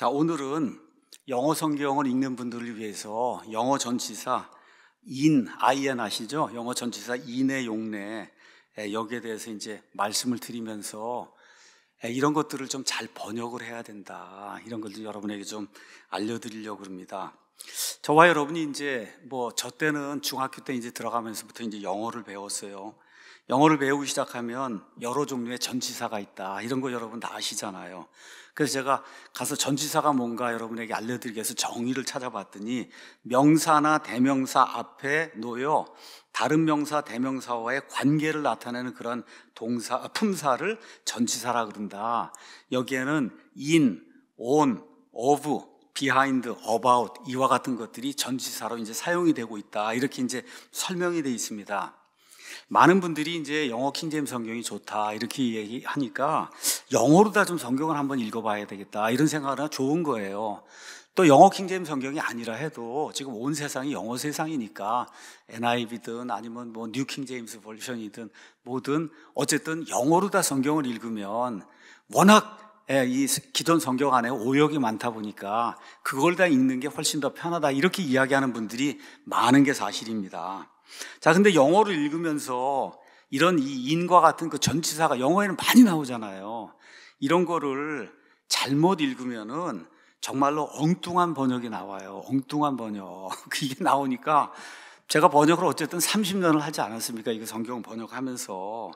자, 오늘은 영어 성경을 읽는 분들을 위해서 영어 전치사 in, in 아시죠? 영어 전치사 in의 용례 여기에 대해서 이제 말씀을 드리면서 이런 것들을 좀 잘 번역을 해야 된다. 이런 것들 여러분에게 좀 알려드리려고 합니다. 저와 여러분이 이제 뭐 저 때는 중학교 때 이제 들어가면서부터 이제 영어를 배웠어요. 영어를 배우기 시작하면 여러 종류의 전치사가 있다. 이런 거 여러분 다 아시잖아요. 그래서 제가 가서 전치사가 뭔가 여러분에게 알려드리기 위해서 정의를 찾아봤더니 명사나 대명사 앞에 놓여 다른 명사, 대명사와의 관계를 나타내는 그런 동사, 아, 품사를 전치사라 그런다. 여기에는 in, on, of, behind, about 이와 같은 것들이 전치사로 이제 사용이 되고 있다. 이렇게 이제 설명이 되어 있습니다. 많은 분들이 이제 영어 킹잼 성경이 좋다 이렇게 얘기하니까 영어로 다 좀 성경을 한번 읽어봐야 되겠다 이런 생각을 하면 좋은 거예요. 또 영어 킹잼 성경이 아니라 해도 지금 온 세상이 영어 세상이니까 NIV든 아니면 뭐 뉴 킹제임스 버전이든 뭐든 어쨌든 영어로 다 성경을 읽으면 워낙 예, 이 기존 성경 안에 오역이 많다 보니까 그걸 다 읽는 게 훨씬 더 편하다 이렇게 이야기하는 분들이 많은 게 사실입니다. 자, 근데 영어를 읽으면서 이런 이 인과 같은 그 전치사가 영어에는 많이 나오잖아요. 이런 거를 잘못 읽으면은 정말로 엉뚱한 번역이 나와요. 엉뚱한 번역. 그 이게 나오니까 제가 번역을 어쨌든 30년을 하지 않았습니까? 이거 성경 번역하면서.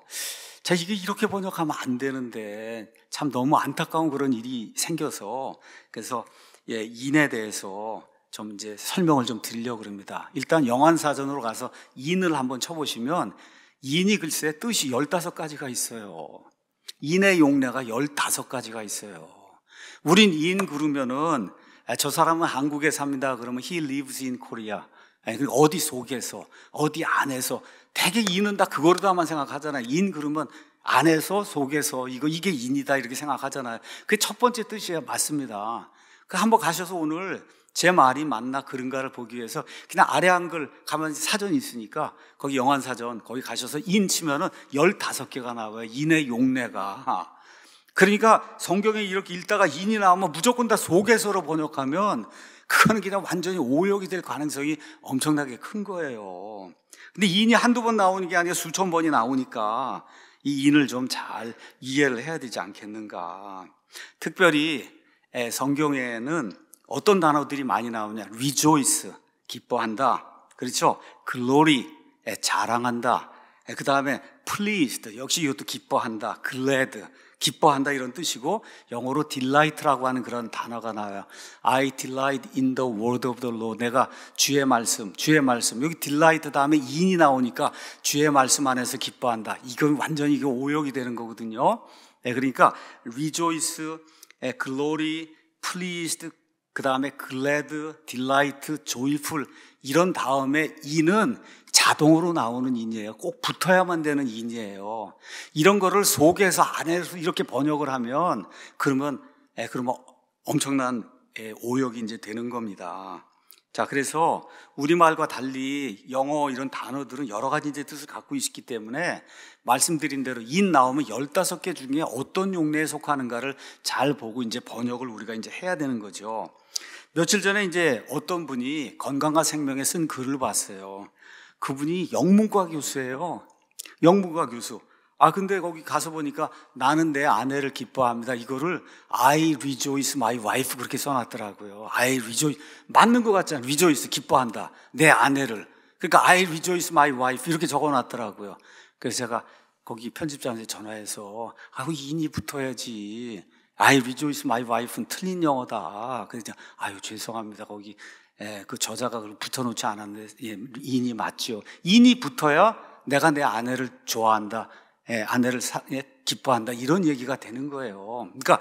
자, 이게 이렇게 번역하면 안 되는데 참 너무 안타까운 그런 일이 생겨서 그래서 예, 인에 대해서 좀 이제 설명을 좀 드리려고 합니다 일단 영안사전으로 가서 인을 한번 쳐보시면 인이 글쎄 뜻이 15가지가 있어요. 인의 용례가 15가지가 있어요. 우린 인 그러면은 아, 저 사람은 한국에 삽니다. 그러면 he lives in Korea. 아니, 어디 속에서, 어디 안에서. 되게 인은 다 그거로다만 생각하잖아요. 인 그러면 안에서, 속에서, 이거, 이게 인이다. 이렇게 생각하잖아요. 그게 첫 번째 뜻이에요. 맞습니다. 그 한번 가셔서 오늘 제 말이 맞나 그런가를 보기 위해서 그냥 아래 한글 가면 사전이 있으니까 거기 영안사전 거기 가셔서 인 치면은 15개가 나와요. 인의 용례가. 그러니까 성경에 이렇게 읽다가 인이 나오면 무조건 다 속에서로 번역하면 그거는 그냥 완전히 오역이 될 가능성이 엄청나게 큰 거예요. 근데 인이 한두 번 나오는 게 아니라 수천 번이 나오니까 이 인을 좀 잘 이해를 해야 되지 않겠는가. 특별히 예, 성경에는 어떤 단어들이 많이 나오냐? rejoice, 기뻐한다. 그렇죠? glory, 자랑한다. 예, 그 다음에 pleased, 역시 이것도 기뻐한다. glad, 기뻐한다 이런 뜻이고 영어로 delight라고 하는 그런 단어가 나와요. I delight in the word of the Lord. 내가 주의 말씀, 주의 말씀. 여기 delight 다음에 인이 나오니까 주의 말씀 안에서 기뻐한다. 이건 완전히 이게 오역이 되는 거거든요. 네, 그러니까 rejoice, glory, pleased, 그 다음에 glad, delight, joyful 이런 다음에 인은 자동으로 나오는 인이에요. 꼭 붙어야만 되는 인이에요. 이런 거를 속에서 안에서 이렇게 번역을 하면 그러면 에, 예, 그러면 엄청난 에, 예, 오역이 이제 되는 겁니다. 자, 그래서 우리말과 달리 영어 이런 단어들은 여러 가지 이제 뜻을 갖고 있기 때문에 말씀드린 대로 인 나오면 15개 중에 어떤 용례에 속하는가를 잘 보고 이제 번역을 우리가 이제 해야 되는 거죠. 며칠 전에 이제 어떤 분이 건강과 생명에 쓴 글을 봤어요. 그분이 영문과 교수예요. 영문과 교수. 아, 근데 거기 가서 보니까 나는 내 아내를 기뻐합니다. 이거를 I rejoice my wife 그렇게 써놨더라고요. I rejoice. 맞는 것 같지 않아요? rejoice. 기뻐한다. 내 아내를. 그러니까 I rejoice my wife 이렇게 적어놨더라고요. 그래서 제가 거기 편집장한테 전화해서 아우 인이 붙어야지 I rejoice my wife는 틀린 영어다. 그래서 아유 죄송합니다. 거기 예, 그 저자가 그걸 붙여놓지 않았는데 예, 인이 맞죠 인이 붙어야 내가 내 아내를 좋아한다. 예, 아내를 사, 예, 기뻐한다. 이런 얘기가 되는 거예요. 그러니까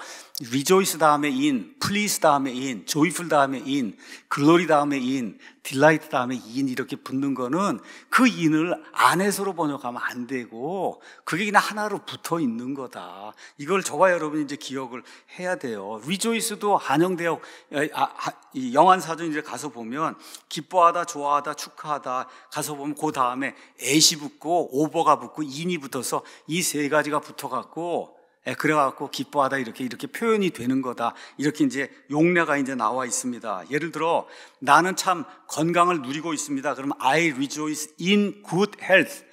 rejoice 다음에 in, please 다음에 in, joyful 다음에 in, glory 다음에 in, 딜라이트 다음에 인 이렇게 붙는 거는 그 인을 안에서로 번역하면 안 되고 그게 그냥 하나로 붙어 있는 거다. 이걸 저와 여러분이 이제 기억을 해야 돼요. 리조이스도 한영대역 영한 사전 이제 가서 보면 기뻐하다, 좋아하다, 축하하다 가서 보면 그 다음에 애시 붙고 오버가 붙고 인이 붙어서 이 세 가지가 붙어 갖고 예, 그래갖고 기뻐하다 이렇게 이렇게 표현이 되는 거다 이렇게 이제 용례가 이제 나와 있습니다. 예를 들어 나는 참 건강을 누리고 있습니다. 그럼 I rejoice in good health.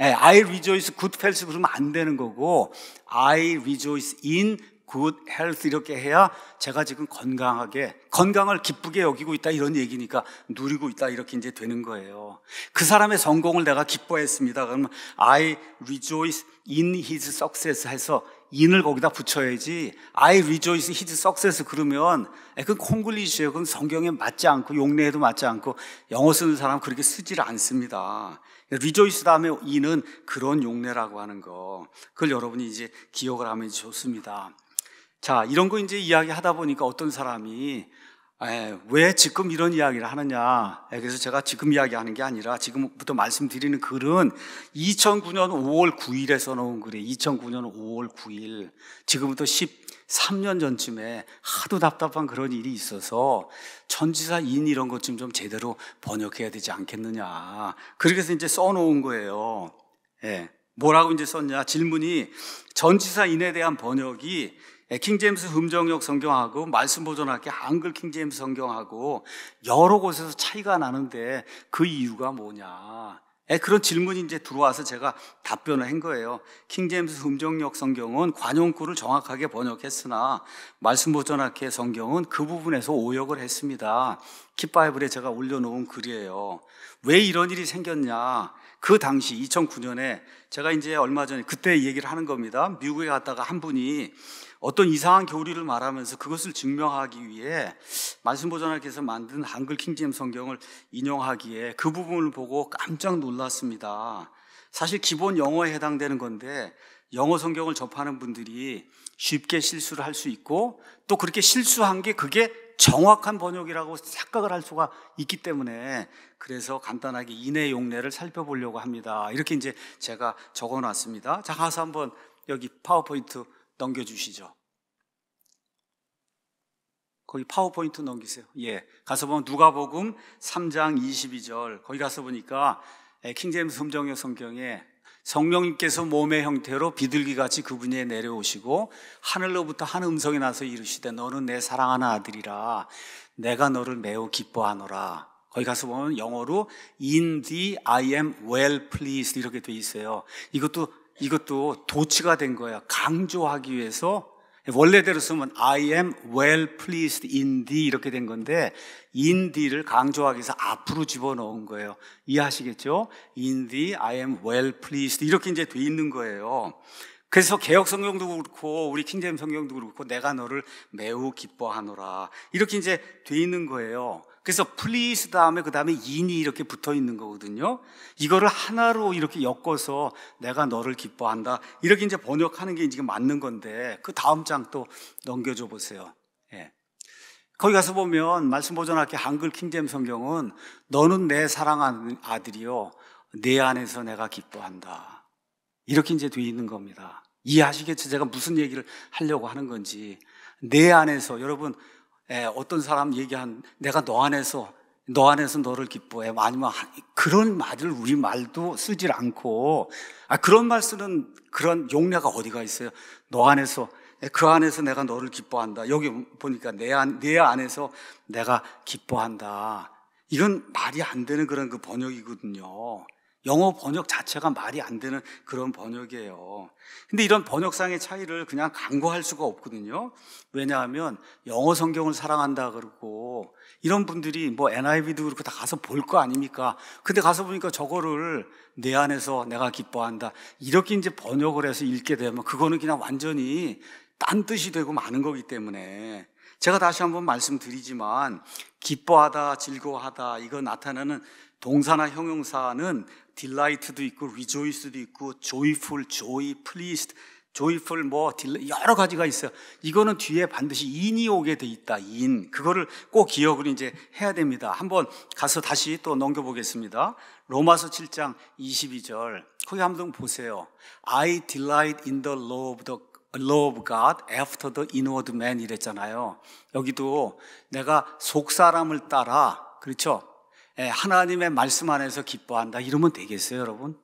예, I rejoice good health 그러면 안 되는 거고 I rejoice in 굿 헬스 이렇게 해야 제가 지금 건강하게 건강을 기쁘게 여기고 있다 이런 얘기니까 누리고 있다 이렇게 이제 되는 거예요. 그 사람의 성공을 내가 기뻐했습니다. 그러면 I rejoice in his success 해서 인을 거기다 붙여야지 I rejoice his success 그러면 그건 콩글리시에요. 그건 성경에 맞지 않고 용례에도 맞지 않고 영어 쓰는 사람 그렇게 쓰질 않습니다. 리조이스 다음에 인은 그런 용례라고 하는 거. 그걸 여러분이 이제 기억을 하면 좋습니다. 자, 이런 거 이제 이야기하다 보니까 어떤 사람이 에, 왜 지금 이런 이야기를 하느냐. 그래서 제가 지금 이야기하는 게 아니라 지금부터 말씀드리는 글은 2009년 5월 9일에 써놓은 글에 2009년 5월 9일. 지금부터 13년 전쯤에 하도 답답한 그런 일이 있어서 전지사 인 이런 것좀좀 제대로 번역해야 되지 않겠느냐. 그렇게 해서 이제 써놓은 거예요. 예. 뭐라고 이제 썼냐. 질문이 전지사 인에 대한 번역이 예, 킹제임스 흠정역 성경하고 말씀 보존학회 한글 킹제임스 성경하고 여러 곳에서 차이가 나는데 그 이유가 뭐냐? 예, 그런 질문이 이제 들어와서 제가 답변을 한 거예요. 킹제임스 흠정역 성경은 관용구를 정확하게 번역했으나 말씀보존학회 성경은 그 부분에서 오역을 했습니다. k i 바이블에 제가 올려놓은 글이에요. 왜 이런 일이 생겼냐? 그 당시 2009년에 제가 이제 얼마 전에 그때 얘기를 하는 겁니다. 미국에 갔다가 한 분이 어떤 이상한 교리를 말하면서 그것을 증명하기 위해 만신보전하께서 만든 한글 킹잼 성경을 인용하기에 그 부분을 보고 깜짝 놀랐습니다. 사실 기본 영어에 해당되는 건데 영어 성경을 접하는 분들이 쉽게 실수를 할 수 있고 또 그렇게 실수한 게 그게 정확한 번역이라고 착각을 할 수가 있기 때문에 그래서 간단하게 인의 용례를 살펴보려고 합니다. 이렇게 이제 제가 적어 놨습니다. 자, 가서 한번 여기 파워포인트 넘겨주시죠. 거기 파워포인트 넘기세요. 예. 가서 보면 누가복음 3장 22절. 거기 가서 보니까 예, 킹제임스 흠정역 성경에 성령님께서 몸의 형태로 비둘기같이 그분이 내려오시고 하늘로부터 한 음성이 나서 이르시되 너는 내 사랑하는 아들이라 내가 너를 매우 기뻐하노라. 거기 가서 보면 영어로 in the I am well pleased 이렇게 돼 있어요. 이것도 이것도 도치가 된 거야. 강조하기 위해서 원래대로 쓰면 I am well pleased in thee 이렇게 된 건데 in thee를 강조하기 위해서 앞으로 집어넣은 거예요. 이해하시겠죠? in thee I am well pleased 이렇게 이제 돼 있는 거예요. 그래서 개혁 성경도 그렇고 우리 킹잼 성경도 그렇고 내가 너를 매우 기뻐하노라 이렇게 이제 돼 있는 거예요. 그래서 플리스 다음에 그 다음에 인이 이렇게 붙어 있는 거거든요. 이거를 하나로 이렇게 엮어서 내가 너를 기뻐한다. 이렇게 이제 번역하는 게 지금 맞는 건데 그 다음 장 또 넘겨줘 보세요. 예. 거기 가서 보면 말씀 보존학교 한글 킹잼 성경은 너는 내 사랑하는 아들이요. 내 안에서 내가 기뻐한다. 이렇게 이제 돼 있는 겁니다. 이해하시겠죠? 제가 무슨 얘기를 하려고 하는 건지. 내 안에서 여러분 예, 어떤 사람 얘기한 내가 너 안에서 너 안에서 너를 기뻐해. 아니면 그런 말을 우리 말도 쓰질 않고 아, 그런 말 쓰는 그런 용례가 어디가 있어요? 너 안에서 예, 그 안에서 내가 너를 기뻐한다. 여기 보니까 내, 안, 내 안에서 내가 기뻐한다. 이건 말이 안 되는 그런 그 번역이거든요. 영어 번역 자체가 말이 안 되는 그런 번역이에요. 근데 이런 번역상의 차이를 그냥 간과할 수가 없거든요. 왜냐하면 영어 성경을 사랑한다 그러고 이런 분들이 뭐 NIV도 그렇고 다 가서 볼 거 아닙니까? 근데 가서 보니까 저거를 내 안에서 내가 기뻐한다. 이렇게 이제 번역을 해서 읽게 되면 그거는 그냥 완전히 딴 뜻이 되고 많은 거기 때문에 제가 다시 한번 말씀드리지만 기뻐하다, 즐거워하다 이거 나타나는 동사나 형용사는 딜라이트도 있고 리조이스도 있고 조이풀, 조이, 플리스트, 조이풀 뭐 딜라, 여러 가지가 있어요. 이거는 뒤에 반드시 인이 오게 돼 있다. 인. 그거를 꼭 기억을 이제 해야 됩니다. 한번 가서 다시 또 넘겨 보겠습니다. 로마서 7장 22절. 거기 한번 보세요. I delight in the law of the law o God after the inward man 이랬잖아요. 여기도 내가 속 사람을 따라 그렇죠? 예, 하나님의 말씀 안에서 기뻐한다 이러면 되겠어요, 여러분?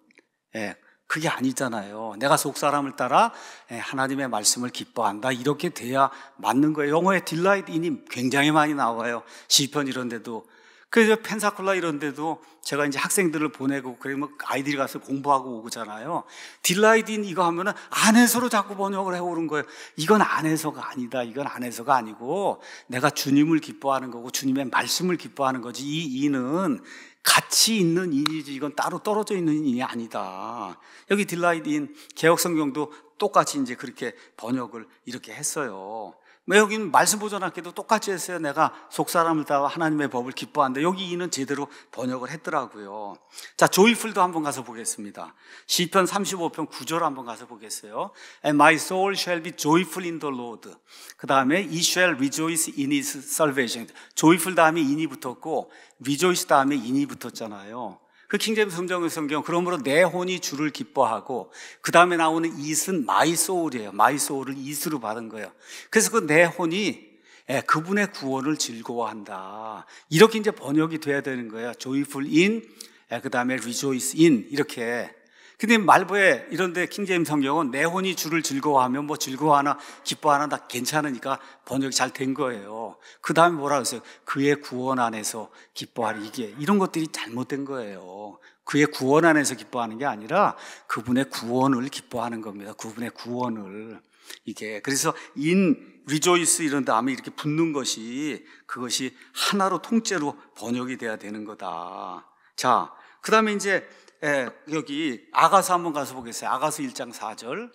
예, 그게 아니잖아요. 내가 속 사람을 따라 예, 하나님의 말씀을 기뻐한다 이렇게 돼야 맞는 거예요. 영어에딜라이드 이님 굉장히 많이 나와요. 시편 이런데도 그래서 펜사콜라 이런 데도 제가 이제 학생들을 보내고 그러면 아이들이 가서 공부하고 오잖아요. 딜라이딘 이거 하면은 안에서로 자꾸 번역을 해오는 거예요. 이건 안에서가 아니다. 이건 안에서가 아니고 내가 주님을 기뻐하는 거고 주님의 말씀을 기뻐하는 거지. 이 이는 같이 있는 인이지 이건 따로 떨어져 있는 인이 아니다. 여기 딜라이딘 개혁성경도 똑같이 이제 그렇게 번역을 이렇게 했어요. 뭐 여기 는 말씀 보존학기도 똑같이 했어요. 내가 속사람을 따와 하나님의 법을 기뻐한다. 여기 이는 제대로 번역을 했더라고요. 자, 조이풀도 한번 가서 보겠습니다. 시편 35편 9절 한번 가서 보겠어요. And my soul shall be joyful in the Lord. 그 다음에 he shall rejoice in his salvation. 조이풀 다음에 in이 붙었고 rejoice 다음에 in이 붙었잖아요. 그 킹제임스 성경 성경 그러므로 내 혼이 주를 기뻐하고 그 다음에 나오는 이스 마이 소울이에요. 마이 소울을 이스로 받은 거예요. 그래서 그 내 혼이 예, 그분의 구원을 즐거워한다. 이렇게 이제 번역이 돼야 되는 거예요. joyful in, 예, 그 다음에 rejoice in 이렇게. 근데 말부에 이런데 킹제임 성경은 내 혼이 주를 즐거워하면 뭐 즐거워하나 기뻐하나 다 괜찮으니까 번역이 잘 된 거예요. 그 다음에 뭐라 그랬어요? 그의 구원 안에서 기뻐하리 이게 이런 것들이 잘못된 거예요. 그의 구원 안에서 기뻐하는 게 아니라 그분의 구원을 기뻐하는 겁니다. 그분의 구원을 이게 그래서 인 리조이스 이런 다음에 이렇게 붙는 것이 그것이 하나로 통째로 번역이 돼야 되는 거다. 자, 그다음에 이제 에, 여기 아가서 한번 가서 보겠어요. 아가서 1장 4절.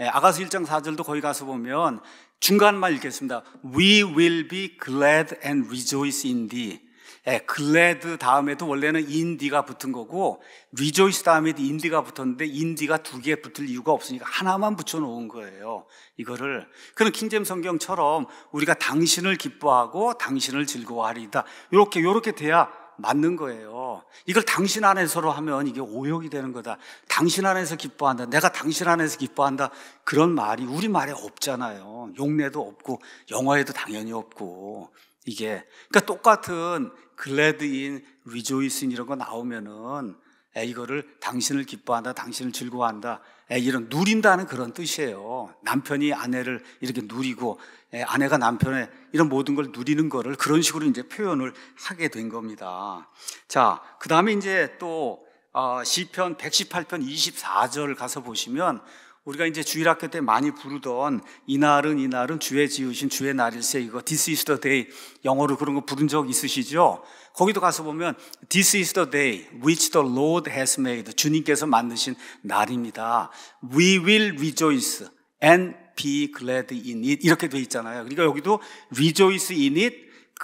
예, 아가서 1장 4절도 거기 가서 보면 중간만 읽겠습니다. We will be glad and rejoice in thee. 예, glad 다음에도 원래는 in thee가 붙은 거고 rejoice 다음에도 in thee가 붙었는데 in thee가 두 개 붙을 이유가 없으니까 하나만 붙여놓은 거예요. 이거를 그런 킹잼 성경처럼 우리가 당신을 기뻐하고 당신을 즐거워하리다. 이렇게 이렇게 돼야 맞는 거예요. 이걸 당신 안에서로 하면 이게 오욕이 되는 거다. 당신 안에서 기뻐한다. 내가 당신 안에서 기뻐한다. 그런 말이 우리말에 없잖아요. 용례도 없고 영어에도 당연히 없고 이게 그러니까 똑같은 글래드인, 리조이슨 이런 거 나오면은 이거를 당신을 기뻐한다, 당신을 즐거워한다, 이런 누린다는 그런 뜻이에요. 남편이 아내를 이렇게 누리고 아내가 남편의 이런 모든 걸 누리는 거를 그런 식으로 이제 표현을 하게 된 겁니다. 자, 그 다음에 이제 또 어, 시편 118편 24절 가서 보시면 우리가 이제 주일학교 때 많이 부르던 이날은 이날은 주에 지으신 주의 날일세 이거 This is the day 영어로 그런 거 부른 적 있으시죠? 거기도 가서 보면 This is the day which the Lord has made 주님께서 만드신 날입니다. We will rejoice and be glad in it 이렇게 돼 있잖아요. 그러니까 여기도 rejoice in it,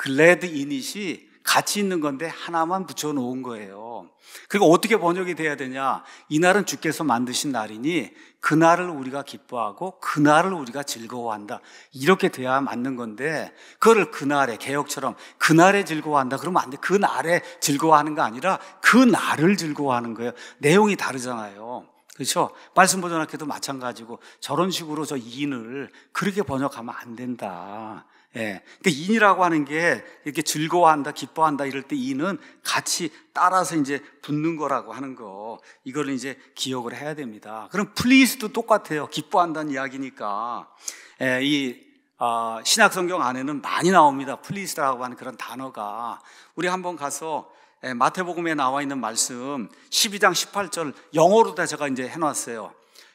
glad in it이 같이 있는 건데 하나만 붙여놓은 거예요. 그러니까 어떻게 번역이 돼야 되냐? 이날은 주께서 만드신 날이니 그날을 우리가 기뻐하고 그날을 우리가 즐거워한다. 이렇게 돼야 맞는 건데 그거를 그날에 개혁처럼 그날에 즐거워한다 그러면 안 돼. 그날에 즐거워하는 거 아니라 그날을 즐거워하는 거예요. 내용이 다르잖아요. 그렇죠? 말씀 보존학회도 마찬가지고 저런 식으로 저 이인을 그렇게 번역하면 안 된다. 예. 그러니까 인이라고 하는 게 이렇게 즐거워한다, 기뻐한다 이럴 때 인은 같이 따라서 이제 붙는 거라고 하는 거. 이거를 이제 기억을 해야 됩니다. 그럼 플리스도 똑같아요. 기뻐한다는 이야기니까. 예, 이 아, 신약 성경 안에는 많이 나옵니다. 플리스라고 하는 그런 단어가. 우리 한번 가서 예, 마태복음에 나와 있는 말씀 12장 18절 영어로 다 제가 이제 해 놨어요.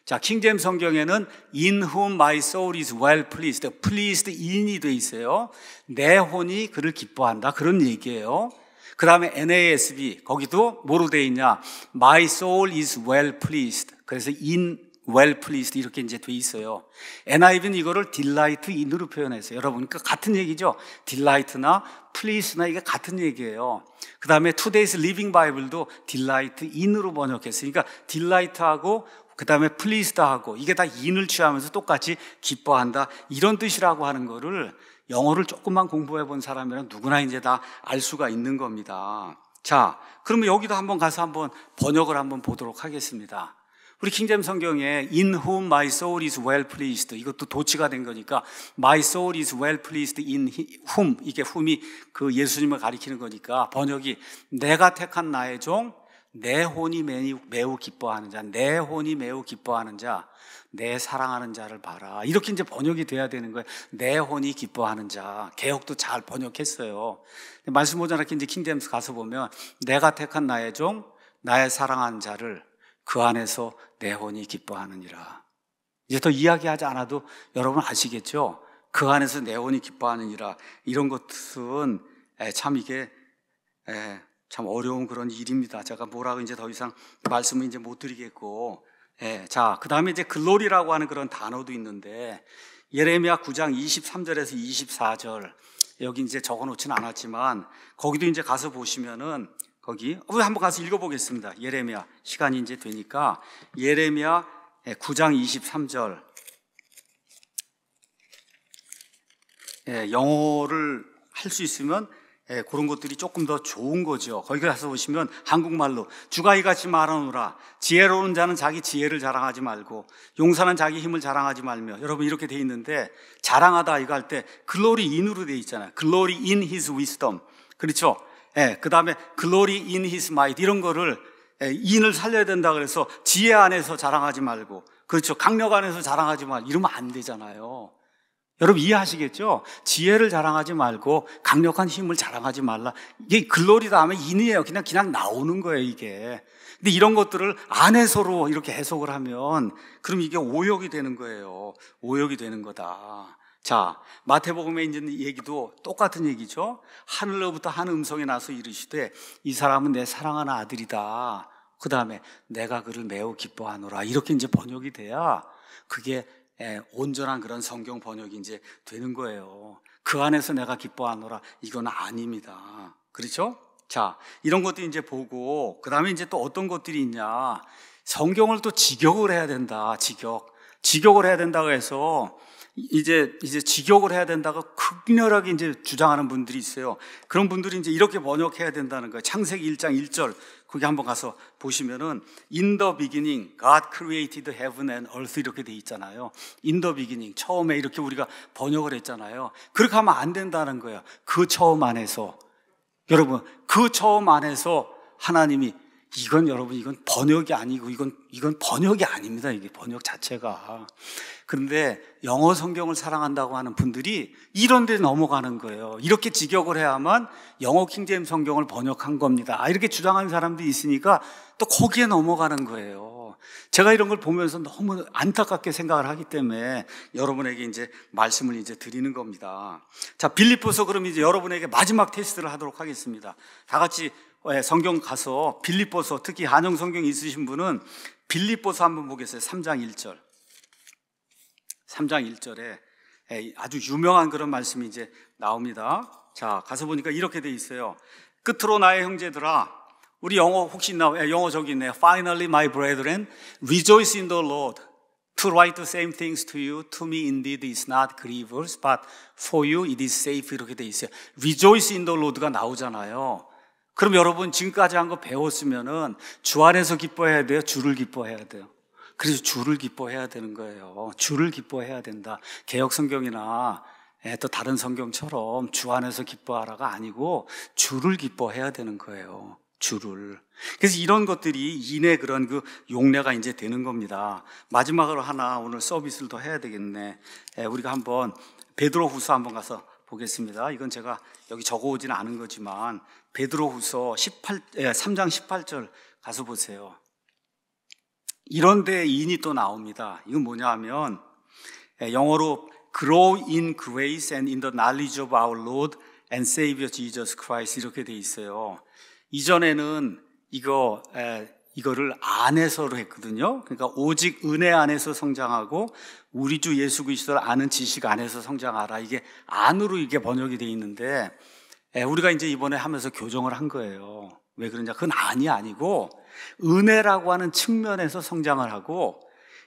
자, 킹잼 성경에는 in whom my soul is well pleased, pleased in이 돼 있어요. 내 혼이 그를 기뻐한다. 그런 얘기예요. 그 다음에 NASB, 거기도 뭐로 돼 있냐. My soul is well pleased. 그래서 in well pleased 이렇게 이제 돼 있어요. NIV는 이거를 delight in으로 표현했어요. 여러분, 그러니까 같은 얘기죠. delight나 please나 이게 같은 얘기예요. 그 다음에 Today's Living Bible도 delight in으로 번역했으니까 delight 하고 그 다음에 플리스다하고 이게 다 인을 취하면서 똑같이 기뻐한다 이런 뜻이라고 하는 거를 영어를 조금만 공부해 본사람이라 누구나 이제 다 알 수가 있는 겁니다. 자, 그러면 여기도 한번 가서 한번 번역을 한번 보도록 하겠습니다. 우리 킹잼 성경에 In whom my soul is well pleased 이것도 도치가 된 거니까 My soul is well pleased in whom 이게 whom이 그 예수님을 가리키는 거니까 번역이 내가 택한 나의 종내 혼이 매우, 기뻐하는 자, 내 혼이 매우 기뻐하는 자, 내 사랑하는 자를 봐라. 이렇게 이제 번역이 돼야 되는 거예요. 내 혼이 기뻐하는 자. 개혁도 잘 번역했어요. 말씀 모자라게 이제 킹덤스 가서 보면 내가 택한 나의 종, 나의 사랑하는 자를 그 안에서 내 혼이 기뻐하느니라. 이제 더 이야기하지 않아도 여러분 아시겠죠? 그 안에서 내 혼이 기뻐하느니라. 이런 것은 참 이게 참 어려운 그런 일입니다. 제가 뭐라고 이제 더 이상 말씀을 이제 못 드리겠고. 예, 자, 그 다음에 이제 글로리라고 하는 그런 단어도 있는데, 예레미야 9장 23절에서 24절, 여기 이제 적어 놓진 않았지만, 거기도 이제 가서 보시면은, 거기, 우리 한번 가서 읽어보겠습니다. 예레미야. 시간이 이제 되니까, 예레미야 9장 예, 23절. 예, 영어를 할 수 있으면 예, 그런 것들이 조금 더 좋은 거죠. 거기 가서 보시면 한국말로 주가이 같이 말하노라. 지혜로운 자는 자기 지혜를 자랑하지 말고 용사는 자기 힘을 자랑하지 말며 여러분 이렇게 돼 있는데 자랑하다 이거 할 때 글로리 인으로 돼 있잖아요. 글로리 인 히스 위스덤. 그렇죠? 예, 그다음에 글로리 인 히스 마이트 이런 거를 예, 인을 살려야 된다 그래서 지혜 안에서 자랑하지 말고 그렇죠. 강력 안에서 자랑하지 말 이러면 안 되잖아요. 여러분 이해하시겠죠? 지혜를 자랑하지 말고 강력한 힘을 자랑하지 말라. 이게 글로리다 하면 인이에요. 그냥 그냥 나오는 거예요, 이게. 근데 이런 것들을 안에서로 이렇게 해석을 하면 그럼 이게 오역이 되는 거예요. 오역이 되는 거다. 자, 마태복음에 있는 얘기도 똑같은 얘기죠. 하늘로부터 한 음성이 나서 이르시되 이 사람은 내 사랑하는 아들이다. 그다음에 내가 그를 매우 기뻐하노라. 이렇게 이제 번역이 돼야 그게 예, 온전한 그런 성경 번역이 이제 되는 거예요. 그 안에서 내가 기뻐하노라. 이건 아닙니다. 그렇죠? 자, 이런 것들 이제 보고, 그 다음에 이제 또 어떤 것들이 있냐. 성경을 또 직역을 해야 된다. 직역. 직역을 해야 된다고 해서 이제 이제 직역을 해야 된다고 극렬하게 이제 주장하는 분들이 있어요. 그런 분들이 이제 이렇게 번역해야 된다는 거예요. 창세기 1장 1절 거기 한번 가서 보시면은 in the beginning God created heaven and earth 이렇게 돼 있잖아요. in the beginning 처음에 이렇게 우리가 번역을 했잖아요. 그렇게 하면 안 된다는 거예요. 그 처음 안에서 여러분 그 처음 안에서 하나님이 이건 여러분 이건 번역이 아니고 이건 이건 번역이 아닙니다. 이게 번역 자체가. 그런데 영어 성경을 사랑한다고 하는 분들이 이런 데 넘어가는 거예요. 이렇게 직역을 해야만 영어 킹제임 성경을 번역한 겁니다. 아, 이렇게 주장하는 사람도 있으니까 또 거기에 넘어가는 거예요. 제가 이런 걸 보면서 너무 안타깝게 생각을 하기 때문에 여러분에게 이제 말씀을 이제 드리는 겁니다. 자, 빌리포서 그럼 이제 여러분에게 마지막 테스트를 하도록 하겠습니다. 다 같이 성경 가서 빌립보서 특히 한영 성경 있으신 분은 빌립보서 한번 보겠어요. 3장 1절. 3장 1절에 아주 유명한 그런 말씀이 이제 나옵니다. 자, 가서 보니까 이렇게 돼 있어요. 끝으로 나의 형제들아, 우리 영어 혹시 나 영어 저기 있네요. Finally, my brethren, rejoice in the Lord. To write the same things to you, to me indeed is not grievous, but for you it is safe. 이렇게 돼 있어요. Rejoice in the Lord가 나오잖아요. 그럼 여러분 지금까지 한 거 배웠으면은 주 안에서 기뻐해야 돼요. 주를 기뻐해야 돼요. 그래서 주를 기뻐해야 되는 거예요. 주를 기뻐해야 된다. 개혁 성경이나 예, 또 다른 성경처럼 주 안에서 기뻐하라가 아니고 주를 기뻐해야 되는 거예요. 주를. 그래서 이런 것들이 인의 그런 그 용례가 이제 되는 겁니다. 마지막으로 하나 오늘 서비스를 더 해야 되겠네. 예, 우리가 한번 베드로 후서 한번 가서 보겠습니다. 이건 제가 여기 적어오지는 않은 거지만 베드로후서 3장 예, 18절 가서 보세요. 이런데 인이 또 나옵니다. 이건 뭐냐 하면 예, 영어로 grow in grace and in the knowledge of our Lord and Savior Jesus Christ 이렇게 돼 있어요. 이전에는 이거 에, 예, 이거를 안에서로 했거든요. 그러니까 오직 은혜 안에서 성장하고 우리 주 예수 그리스도를 아는 지식 안에서 성장하라. 이게 안으로 이게 번역이 돼 있는데 예, 우리가 이제 이번에 하면서 교정을 한 거예요. 왜 그러냐? 그건 아니 아니고 은혜라고 하는 측면에서 성장을 하고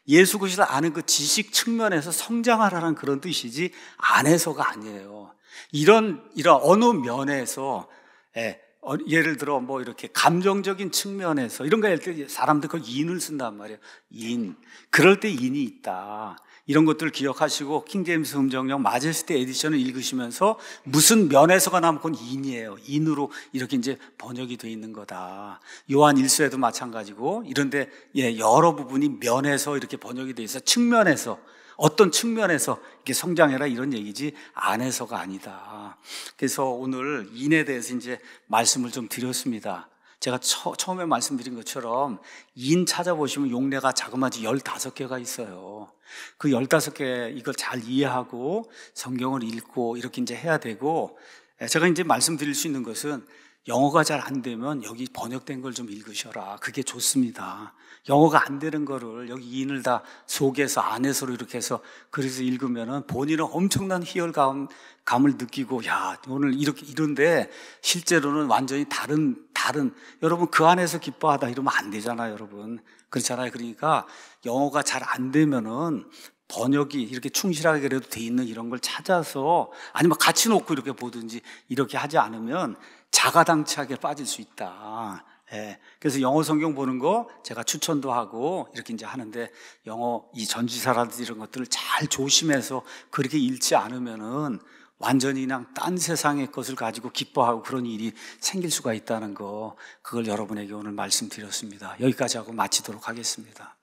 예수 그리스도 아는 그 지식 측면에서 성장하라는 그런 뜻이지 안에서가 아니에요. 이런 이런 어느 면에서 예, 어, 예를 들어 뭐 이렇게 감정적인 측면에서 이런 거할때 사람들 그 인을 쓴단 말이에요. 인. 그럴 때 인이 있다. 이런 것들을 기억하시고 킹제임스 음정령 마제스티 에디션을 읽으시면서 무슨 면에서가 나면 그건 인이에요. 인으로 이렇게 이제 번역이 돼 있는 거다. 요한 일서에도 마찬가지고 이런데 예, 여러 부분이 면에서 이렇게 번역이 돼 있어. 측면에서 어떤 측면에서 이게 성장해라 이런 얘기지 안에서가 아니다. 그래서 오늘 인에 대해서 이제 말씀을 좀 드렸습니다. 제가 처, 음에 말씀드린 것처럼 인 찾아보시면 용례가 자그마치 15개가 있어요. 그 15개 이걸 잘 이해하고 성경을 읽고 이렇게 이제 해야 되고 예, 제가 이제 말씀드릴 수 있는 것은 영어가 잘 안 되면 여기 번역된 걸 좀 읽으셔라. 그게 좋습니다. 영어가 안 되는 거를 여기 이인을 다 속에서 안에서로 이렇게 해서 그래서 읽으면은 본인은 엄청난 희열감 감을 느끼고 야 오늘 이렇게 이런데 실제로는 완전히 다른 다른 여러분 그 안에서 기뻐하다 이러면 안 되잖아요, 여러분. 그렇잖아요. 그러니까 영어가 잘 안 되면은 번역이 이렇게 충실하게 그래도 돼 있는 이런 걸 찾아서 아니면 같이 놓고 이렇게 보든지 이렇게 하지 않으면 자가당착에 빠질 수 있다. 예, 그래서 영어 성경 보는 거 제가 추천도 하고 이렇게 이제 하는데 영어 이 전지사라든지 이런 것들을 잘 조심해서 그렇게 읽지 않으면은 완전히 그냥 딴 세상의 것을 가지고 기뻐하고 그런 일이 생길 수가 있다는 거 그걸 여러분에게 오늘 말씀드렸습니다. 여기까지 하고 마치도록 하겠습니다.